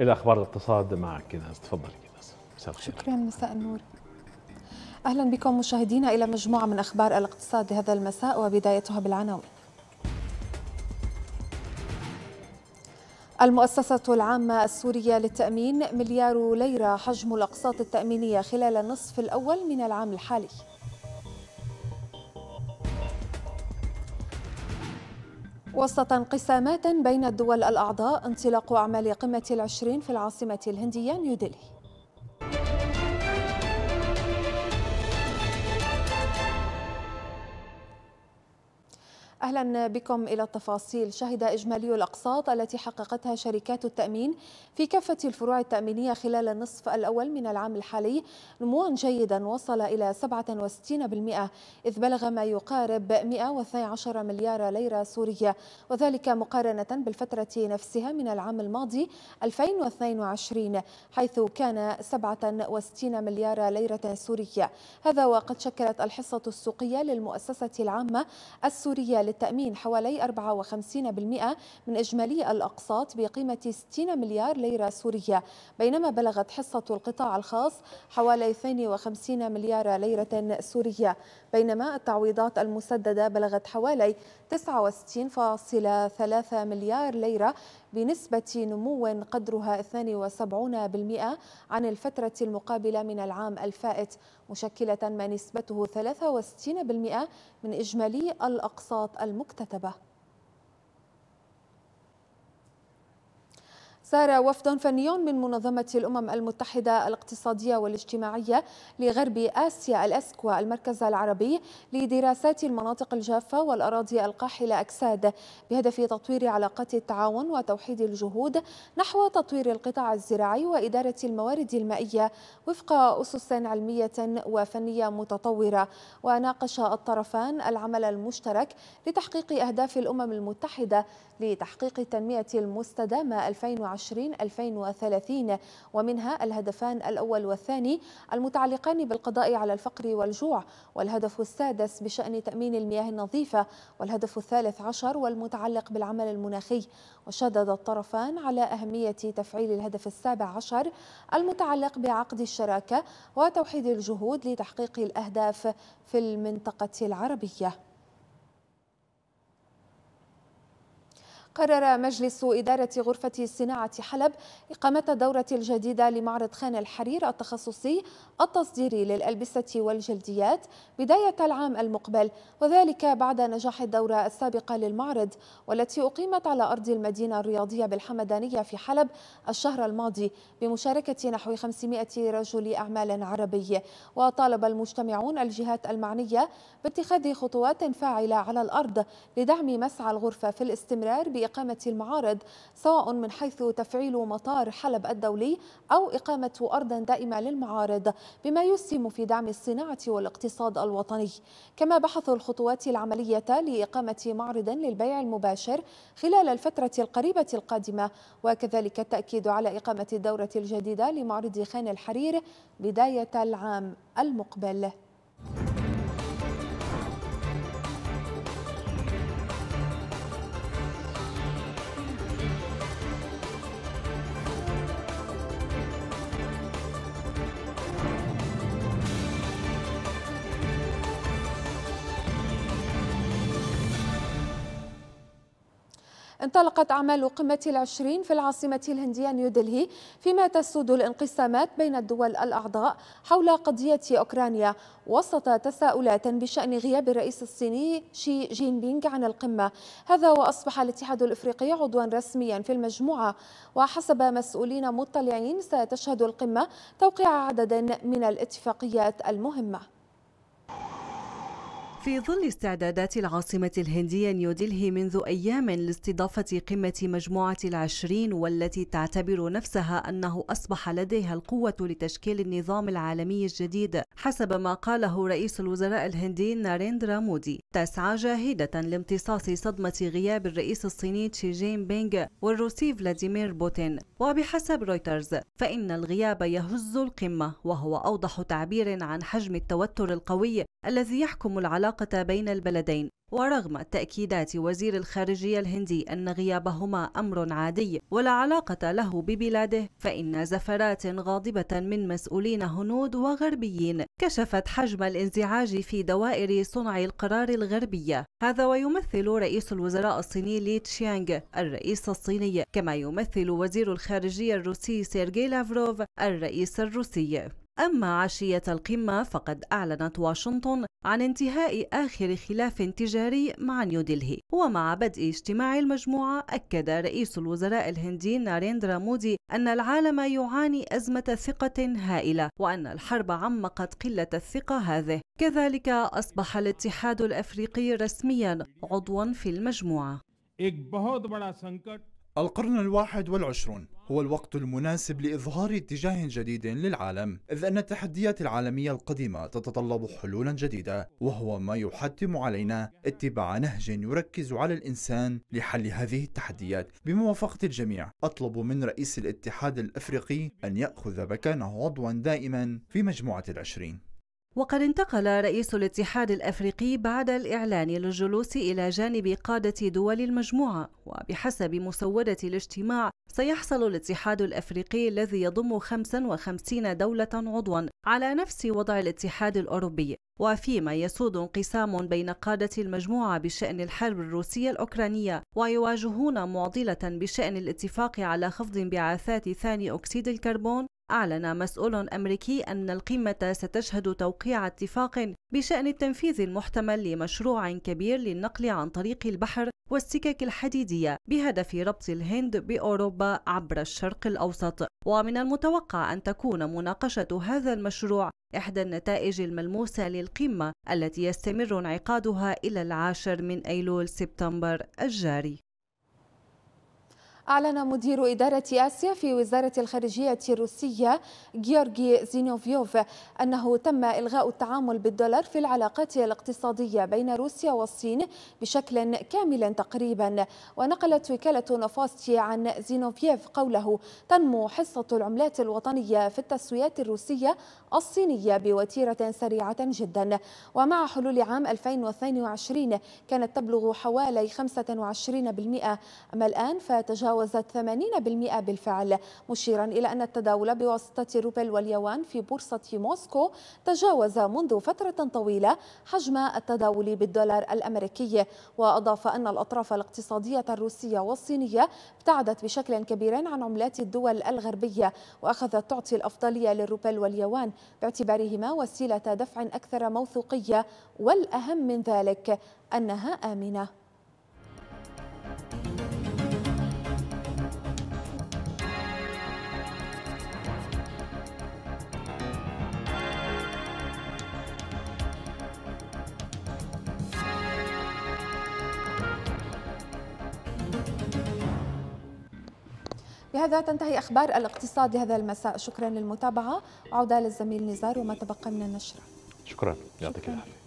الى اخبار الاقتصاد معك كناز تفضلي كناز مساء الخير شكرا مساء النور اهلا بكم مشاهدينا الى مجموعه من اخبار الاقتصاد هذا المساء وبدايتها بالعناوين المؤسسة العامة السورية للتأمين مليار ليرة حجم الأقساط التأمينية خلال النصف الأول من العام الحالي وسط انقسامات بين الدول الأعضاء انطلاق أعمال قمة العشرين في العاصمة الهندية نيودلهي أهلا بكم إلى التفاصيل شهد إجمالي الأقساط التي حققتها شركات التأمين في كافة الفروع التأمينية خلال النصف الأول من العام الحالي نموا جيدا وصل إلى 67% إذ بلغ ما يقارب 112 مليار ليرة سورية وذلك مقارنة بالفترة نفسها من العام الماضي 2022 حيث كان 67 مليار ليرة سورية هذا وقد شكلت الحصة السوقية للمؤسسة العامة السورية للتأمين حوالي 54% من إجمالي الأقساط بقيمة 60 مليار ليرة سورية بينما بلغت حصة القطاع الخاص حوالي 52 مليار ليرة سورية بينما التعويضات المسددة بلغت حوالي 69.3 مليار ليرة بنسبة نمو قدرها 72% عن الفترة المقابلة من العام الفائت مشكلة ما نسبته 63% من إجمالي الأقساط المكتتبة سار وفد فني من منظمة الأمم المتحدة الاقتصادية والاجتماعية لغرب آسيا الأسكوا المركز العربي لدراسات المناطق الجافة والأراضي القاحلة أكساد بهدف تطوير علاقات التعاون وتوحيد الجهود نحو تطوير القطاع الزراعي وإدارة الموارد المائية وفق أسس علمية وفنية متطورة وناقش الطرفان العمل المشترك لتحقيق أهداف الأمم المتحدة لتحقيق التنمية المستدامة 2020 2030 ومنها الهدفان الأول والثاني المتعلقان بالقضاء على الفقر والجوع والهدف السادس بشأن تأمين المياه النظيفة والهدف الثالث عشر والمتعلق بالعمل المناخي وشدد الطرفان على أهمية تفعيل الهدف السابع عشر المتعلق بعقد الشراكة وتوحيد الجهود لتحقيق الأهداف في المنطقة العربية قرر مجلس إدارة غرفة صناعة حلب إقامة الدورة الجديدة لمعرض خان الحرير التخصصي التصديري للألبسة والجلديات بداية العام المقبل وذلك بعد نجاح الدورة السابقة للمعرض والتي أقيمت على أرض المدينة الرياضية بالحمدانية في حلب الشهر الماضي بمشاركة نحو 500 رجل أعمال عربي وطالب المجتمعون الجهات المعنية باتخاذ خطوات فاعلة على الأرض لدعم مسعى الغرفة في الاستمرار بإقامة المعارض سواء من حيث تفعيل مطار حلب الدولي أو إقامة أرض دائمة للمعارض بما يسهم في دعم الصناعة والاقتصاد الوطني كما بحثوا الخطوات العملية لإقامة معرض للبيع المباشر خلال الفترة القريبة القادمة وكذلك التأكيد على إقامة الدورة الجديدة لمعرض خان الحرير بداية العام المقبل انطلقت أعمال قمة العشرين في العاصمة الهندية نيودلهي فيما تسود الانقسامات بين الدول الأعضاء حول قضية أوكرانيا وسط تساؤلات بشأن غياب الرئيس الصيني شي جين بينغ عن القمة هذا وأصبح الاتحاد الإفريقي عضوا رسميا في المجموعة وحسب مسؤولين مطلعين ستشهد القمة توقيع عدد من الاتفاقيات المهمة في ظل استعدادات العاصمة الهندية نيودلهي منذ أيام لاستضافة قمة مجموعة العشرين والتي تعتبر نفسها أنه أصبح لديها القوة لتشكيل النظام العالمي الجديد حسب ما قاله رئيس الوزراء الهندي ناريندرا مودي تسعى جاهدة لامتصاص صدمة غياب الرئيس الصيني تشي جين بينغ والروسي فلاديمير بوتين وبحسب رويترز فإن الغياب يهز القمة وهو أوضح تعبير عن حجم التوتر القوي الذي يحكم العلاقة العلاقة بين البلدين ورغم تأكيدات وزير الخارجية الهندي أن غيابهما أمر عادي ولا علاقة له ببلاده فإن زفرات غاضبة من مسؤولين هنود وغربيين كشفت حجم الانزعاج في دوائر صنع القرار الغربية هذا ويمثل رئيس الوزراء الصيني لي تشيانغ الرئيس الصيني كما يمثل وزير الخارجية الروسي سيرجي لافروف الرئيس الروسي أما عشية القمة فقد أعلنت واشنطن عن انتهاء آخر خلاف تجاري مع نيودلهي ومع بدء اجتماع المجموعة أكد رئيس الوزراء الهندي ناريندرا مودي أن العالم يعاني أزمة ثقة هائلة وأن الحرب عمقت قلة الثقة هذه كذلك أصبح الاتحاد الأفريقي رسميا عضوا في المجموعة القرن الواحد والعشرون هو الوقت المناسب لإظهار اتجاه جديد للعالم إذ أن التحديات العالمية القديمة تتطلب حلولا جديدة وهو ما يحتم علينا اتباع نهج يركز على الإنسان لحل هذه التحديات بموافقة الجميع أطلب من رئيس الاتحاد الأفريقي أن يأخذ مكانه عضوا دائما في مجموعة العشرين وقد انتقل رئيس الاتحاد الافريقي بعد الاعلان للجلوس الى جانب قاده دول المجموعه وبحسب مسوده الاجتماع سيحصل الاتحاد الافريقي الذي يضم 55 دوله عضوا على نفس وضع الاتحاد الاوروبي وفيما يسود انقسام بين قادة المجموعة بشأن الحرب الروسية الأوكرانية ويواجهون معضلة بشأن الاتفاق على خفض انبعاثات ثاني أكسيد الكربون أعلن مسؤول أمريكي أن القمة ستشهد توقيع اتفاق بشأن التنفيذ المحتمل لمشروع كبير للنقل عن طريق البحر والسكك الحديدية بهدف ربط الهند بأوروبا عبر الشرق الأوسط ومن المتوقع أن تكون مناقشة هذا المشروع إحدى النتائج الملموسة للقمة التي يستمر انعقادها إلى العاشر من أيلول سبتمبر الجاري أعلن مدير إدارة آسيا في وزارة الخارجية الروسية جيورجي زينوفيوف أنه تم إلغاء التعامل بالدولار في العلاقات الاقتصادية بين روسيا والصين بشكل كامل تقريبا ونقلت وكالة نفاستي عن زينوفييف قوله تنمو حصة العملات الوطنية في التسويات الروسية الصينية بوتيرة سريعة جدا ومع حلول عام 2022 كانت تبلغ حوالي 25% أما الآن فتجاوز تجاوزت 80% بالفعل مشيرا إلى أن التداول بواسطة روبل واليوان في بورصة موسكو تجاوز منذ فترة طويلة حجم التداول بالدولار الأمريكي وأضاف أن الأطراف الاقتصادية الروسية والصينية ابتعدت بشكل كبير عن عملات الدول الغربية وأخذت تعطي الأفضلية للروبل واليوان باعتبارهما وسيلة دفع أكثر موثوقية والأهم من ذلك أنها آمنة بهذا تنتهي أخبار الاقتصاد لهذا المساء شكرا للمتابعة عودة للزميل نزار وما تبقى من النشرة شكرا يعطيك العافية